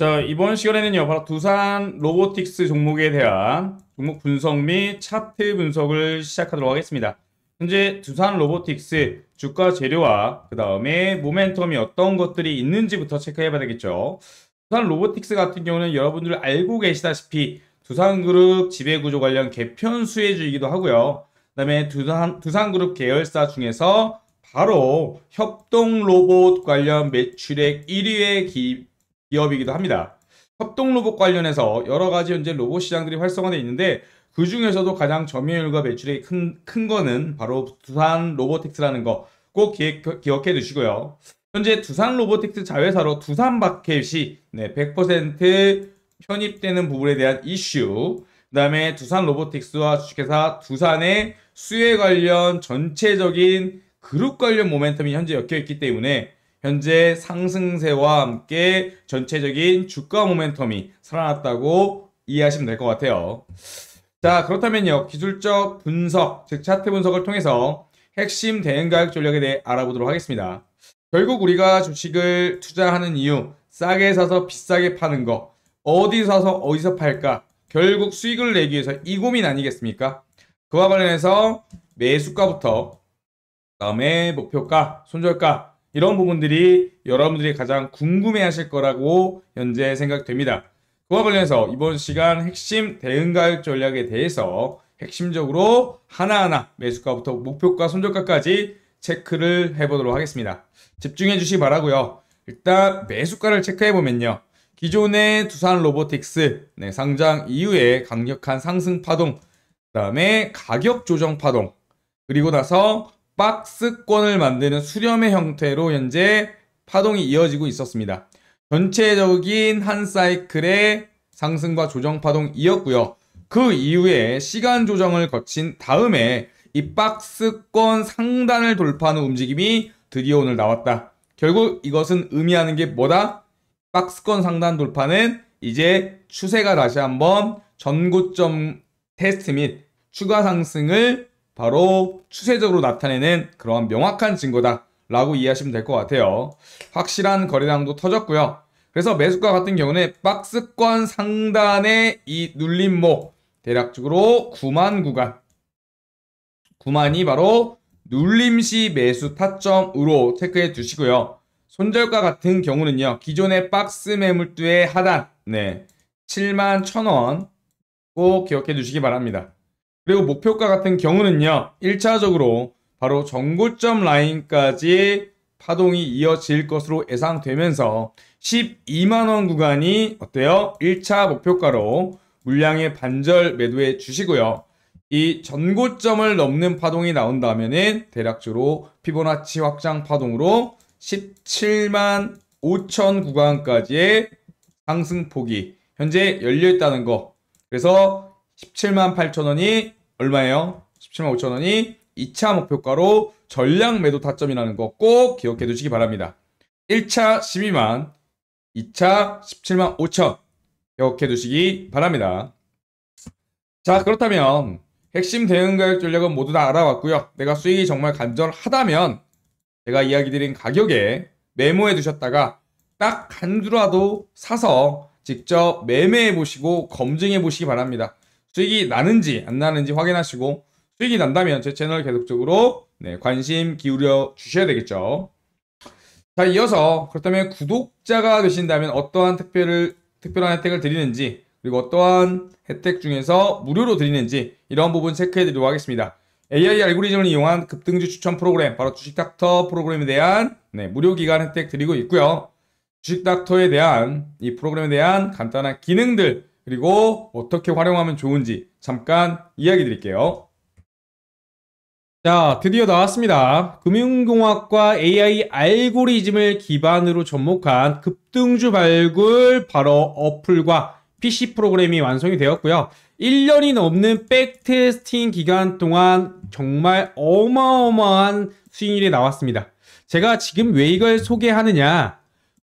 자, 이번 시간에는요, 바로 두산 로보틱스 종목에 대한 종목 분석 및 차트 분석을 시작하도록 하겠습니다. 현재 두산 로보틱스 주가 재료와 그 다음에 모멘텀이 어떤 것들이 있는지부터 체크해 봐야겠죠. 두산 로보틱스 같은 경우는 여러분들 알고 계시다시피 두산그룹 지배구조 관련 개편 수혜주이기도 하고요. 그 다음에 두산, 두산그룹 계열사 중에서 바로 협동로봇 관련 매출액 1위에 기, 기업이기도 합니다. 협동 로봇 관련해서 여러 가지 현재 로봇 시장들이 활성화되어 있는데 그 중에서도 가장 점유율과 매출이 큰, 큰 거는 바로 두산 로보틱스라는 거 꼭 기억해 두시고요. 현재 두산 로보틱스 자회사로 두산 바켓이 네, 100% 편입되는 부분에 대한 이슈, 그 다음에 두산 로보틱스와 주식회사 두산의 수혜 관련 전체적인 그룹 관련 모멘텀이 현재 엮여 있기 때문에 현재 상승세와 함께 전체적인 주가 모멘텀이 살아났다고 이해하시면 될 것 같아요. 자 그렇다면요 기술적 분석 즉 차트 분석을 통해서 핵심 대응 가격 전략에 대해 알아보도록 하겠습니다. 결국 우리가 주식을 투자하는 이유 싸게 사서 비싸게 파는 거 어디 사서 어디서 팔까 결국 수익을 내기 위해서 이 고민 아니겠습니까? 그와 관련해서 매수가부터 그다음에 목표가 손절가 이런 부분들이 여러분들이 가장 궁금해 하실 거라고 현재 생각됩니다. 그와 관련해서 이번 시간 핵심 대응 가격 전략에 대해서 핵심적으로 하나하나 매수가부터 목표가 손절가까지 체크를 해보도록 하겠습니다. 집중해 주시기 바라고요. 일단 매수가를 체크해 보면요. 기존의 두산 로보틱스 네, 상장 이후에 강력한 상승 파동, 그다음에 가격 조정 파동, 그리고 나서 박스권을 만드는 수렴의 형태로 현재 파동이 이어지고 있었습니다. 전체적인 한 사이클의 상승과 조정 파동이었고요. 그 이후에 시간 조정을 거친 다음에 이 박스권 상단을 돌파하는 움직임이 드디어 오늘 나왔다. 결국 이것은 의미하는 게 뭐다? 박스권 상단 돌파는 이제 추세가 다시 한번 전고점 테스트 및 추가 상승을 바로 추세적으로 나타내는 그러한 명확한 증거다 라고 이해하시면 될 것 같아요. 확실한 거래량도 터졌고요. 그래서 매수가 같은 경우는 박스권 상단에이 눌림목 대략적으로 9만 구간 9만이 바로 눌림시 매수 타점으로 체크해 두시고요. 손절가 같은 경우는요. 기존의 박스 매물두의 하단 네 7만 1 0원꼭 기억해 두시기 바랍니다. 그리고 목표가 같은 경우는요. 1차적으로 바로 전고점 라인까지 파동이 이어질 것으로 예상되면서 12만원 구간이 어때요? 1차 목표가로 물량의 반절 매도해 주시고요. 이 전고점을 넘는 파동이 나온다면은 대략적으로 피보나치 확장 파동으로 17만 5천 구간까지의 상승폭이 현재 열려 있다는 거. 그래서 17만 8천 원이 얼마예요? 17만 5천 원이 2차 목표가로 전량 매도 타점이라는 거 꼭 기억해 두시기 바랍니다. 1차 12만, 2차 17만 5천 기억해 두시기 바랍니다. 자 그렇다면 핵심 대응 가격 전략은 모두 다 알아봤고요. 내가 수익이 정말 간절하다면 제가 이야기 드린 가격에 메모해 두셨다가 딱간 주라도 사서 직접 매매해 보시고 검증해 보시기 바랍니다. 수익이 나는지 안 나는지 확인하시고 수익이 난다면 제 채널 계속적으로 네, 관심 기울여 주셔야 되겠죠. 자, 이어서 그렇다면 구독자가 되신다면 어떠한 특별을, 특별한 혜택을 드리는지 그리고 어떠한 혜택 중에서 무료로 드리는지 이런 부분 체크해 드리도록 하겠습니다. AI 알고리즘을 이용한 급등주 추천 프로그램 바로 주식닥터 프로그램에 대한 네, 무료 기간 혜택 드리고 있고요. 주식닥터에 대한 이 프로그램에 대한 간단한 기능들 그리고 어떻게 활용하면 좋은지 잠깐 이야기 드릴게요. 자, 드디어 나왔습니다. 금융공학과 AI 알고리즘을 기반으로 접목한 급등주 발굴 바로 어플과 PC 프로그램이 완성이 되었고요. 1년이 넘는 백테스팅 기간 동안 정말 어마어마한 수익률이 나왔습니다. 제가 지금 왜 이걸 소개하느냐